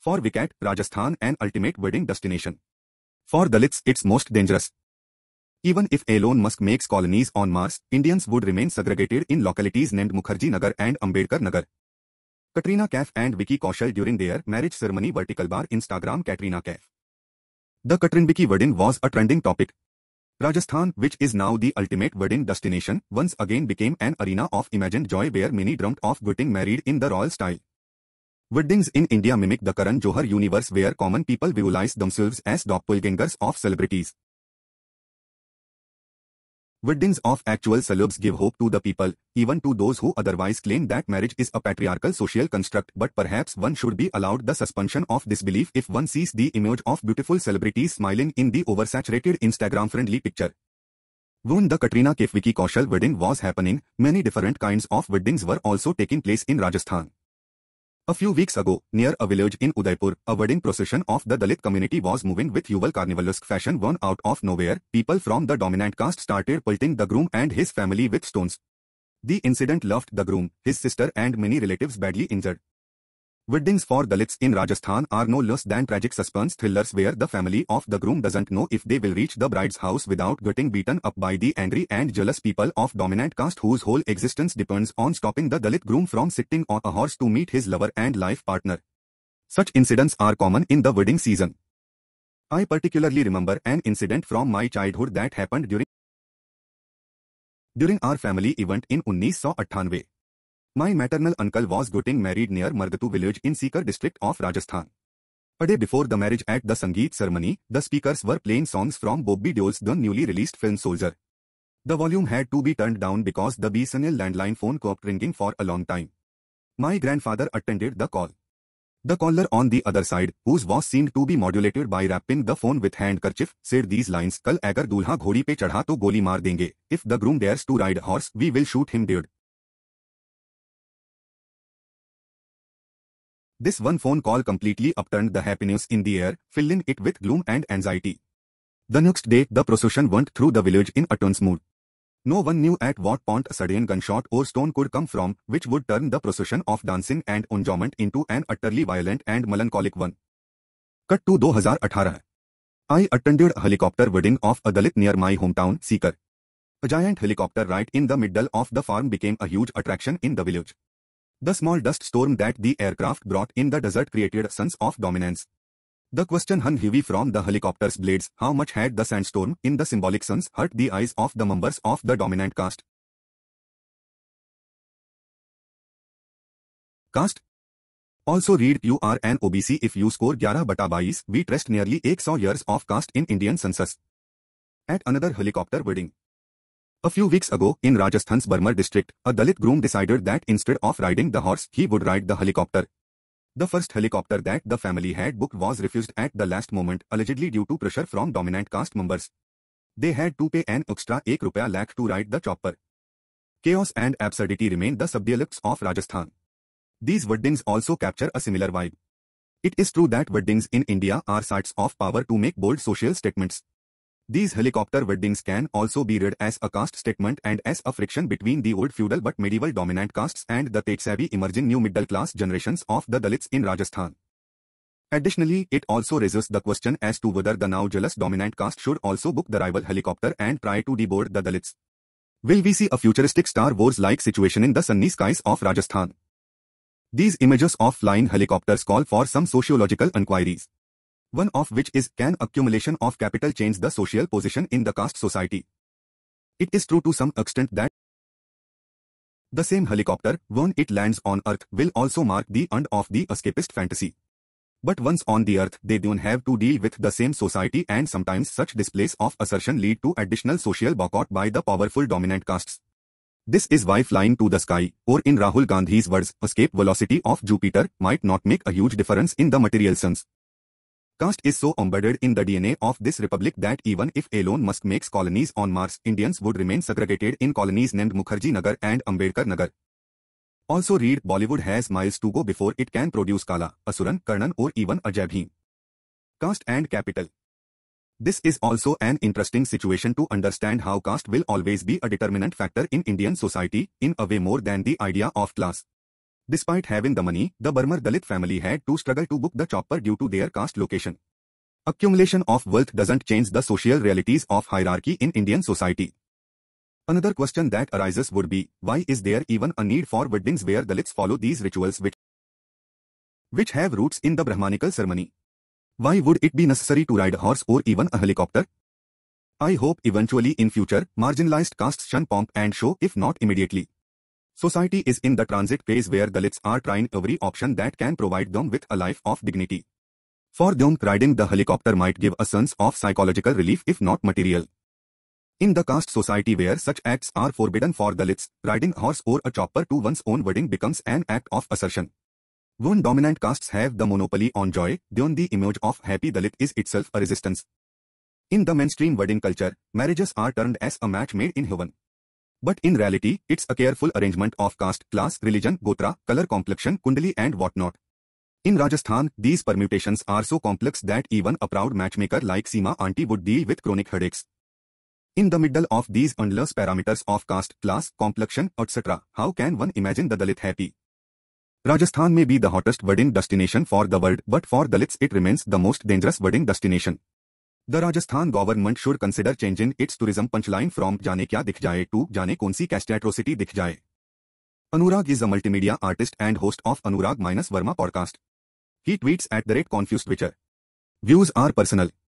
For Vikat, Rajasthan an ultimate wedding destination. For Dalits, it's most dangerous. Even if Elon Musk makes colonies on Mars, Indians would remain segregated in localities named Mukherjee Nagar and Ambedkar Nagar. Katrina Kaif and Vicky Kaushal during their marriage ceremony vertical bar Instagram Katrina Kaif. The Katrin Vicky wedding was a trending topic. Rajasthan, which is now the ultimate wedding destination, once again became an arena of imagined joy where many dreamt of getting married in the royal style. Weddings in India mimic the Karan Johar universe where common people visualize themselves as doppelgangers of celebrities. Weddings of actual celebs give hope to the people, even to those who otherwise claim that marriage is a patriarchal social construct but perhaps one should be allowed the suspension of disbelief if one sees the image of beautiful celebrities smiling in the oversaturated Instagram-friendly picture. When the Katrina Kaif Vicky Kaushal wedding was happening, many different kinds of weddings were also taking place in Rajasthan. A few weeks ago, near a village in Udaipur, a wedding procession of the Dalit community was moving with Yuval Carnivalesque fashion born out of nowhere. People from the dominant caste started pelting the groom and his family with stones. The incident left the groom, his sister and many relatives badly injured. Weddings for Dalits in Rajasthan are no less than tragic suspense thrillers where the family of the groom doesn't know if they will reach the bride's house without getting beaten up by the angry and jealous people of dominant caste whose whole existence depends on stopping the Dalit groom from sitting on a horse to meet his lover and life partner. Such incidents are common in the wedding season. I particularly remember an incident from my childhood that happened during during our family event in 1998. My maternal uncle was getting married near Margatu village in Sikar district of Rajasthan. A day before the marriage at the Sangeet ceremony, the speakers were playing songs from Bobby Deol's the newly released film Soldier. The volume had to be turned down because the BSNL landline phone kept ringing for a long time. My grandfather attended the call. The caller on the other side, whose voice seemed to be modulated by wrapping the phone with handkerchief, said these lines, Kal agar dulha ghodi pe chadha to goli maar denge. If the groom dares to ride horse, we will shoot him dead. This one phone call completely upturned the happiness in the air, filling it with gloom and anxiety. The next day, the procession went through the village in a tense mood. No one knew at what point a sudden gunshot or stone could come from, which would turn the procession of dancing and enjoyment into an utterly violent and melancholic one. Cut to 2018. I attended a helicopter wedding of a Dalit near my hometown, Seeker. A giant helicopter right in the middle of the farm became a huge attraction in the village. The small dust storm that the aircraft brought in the desert created sense of dominance. The question hung heavy from the helicopter's blades, how much had the sandstorm in the symbolic suns hurt the eyes of the members of the dominant caste? Caste also read you are an OBC if you score 11 bata 22, we trust nearly 100 years of caste in Indian census. At another helicopter wedding. A few weeks ago, in Rajasthan's Barmer district, a Dalit groom decided that instead of riding the horse, he would ride the helicopter. The first helicopter that the family had booked was refused at the last moment, allegedly due to pressure from dominant caste members. They had to pay an extra 1 rupee lakh to ride the chopper. Chaos and absurdity remain the subdialects of Rajasthan. These weddings also capture a similar vibe. It is true that weddings in India are sites of power to make bold social statements. These helicopter weddings can also be read as a caste statement and as a friction between the old feudal but medieval dominant castes and the tech-savvy emerging new middle-class generations of the Dalits in Rajasthan. Additionally, it also raises the question as to whether the now jealous dominant caste should also book the rival helicopter and try to deboard the Dalits. Will we see a futuristic Star Wars-like situation in the sunny skies of Rajasthan? These images of flying helicopters call for some sociological inquiries one of which is can accumulation of capital change the social position in the caste society. It is true to some extent that the same helicopter, when it lands on Earth, will also mark the end of the escapist fantasy. But once on the Earth, they don't have to deal with the same society and sometimes such displays of assertion lead to additional social boycott by the powerful dominant castes. This is why flying to the sky, or in Rahul Gandhi's words, escape velocity of Jupiter, might not make a huge difference in the material sense. Caste is so embedded in the DNA of this republic that even if Elon Musk makes colonies on Mars, Indians would remain segregated in colonies named Mukherjee Nagar and Ambedkar Nagar. Also read Bollywood has miles to go before it can produce Kala, Asuran, Karnan or even Ajay Bhim. Caste and capital. This is also an interesting situation to understand how caste will always be a determinant factor in Indian society in a way more than the idea of class. Despite having the money, the Burmer Dalit family had to struggle to book the chopper due to their caste location. Accumulation of wealth doesn't change the social realities of hierarchy in Indian society. Another question that arises would be, why is there even a need for weddings where Dalits follow these rituals which, which have roots in the Brahmanical ceremony? Why would it be necessary to ride a horse or even a helicopter? I hope eventually in future, marginalized castes shun pomp and show if not immediately. Society is in the transit phase where Dalits are trying every option that can provide them with a life of dignity. For them, riding the helicopter might give a sense of psychological relief if not material. In the caste society where such acts are forbidden for Dalits, riding horse or a chopper to one's own wedding becomes an act of assertion. When dominant castes have the monopoly on joy, then the image of happy Dalit is itself a resistance. In the mainstream wedding culture, marriages are termed as a match made in heaven. But in reality, it's a careful arrangement of caste, class, religion, gotra, color complexion, kundali and whatnot. In Rajasthan, these permutations are so complex that even a proud matchmaker like Seema auntie would deal with chronic headaches. In the middle of these endless parameters of caste, class, complexion, etc., how can one imagine the Dalit happy? Rajasthan may be the hottest wedding destination for the world, but for Dalits it remains the most dangerous wedding destination. The Rajasthan government should consider change in its tourism punchline from जाने क्या दिख जाए to जाने कौन सी castatrocity दिख जाए Anurag is a multimedia artist and host of Anurag minus Verma podcast he tweets at the rate confuse Twitter views are personal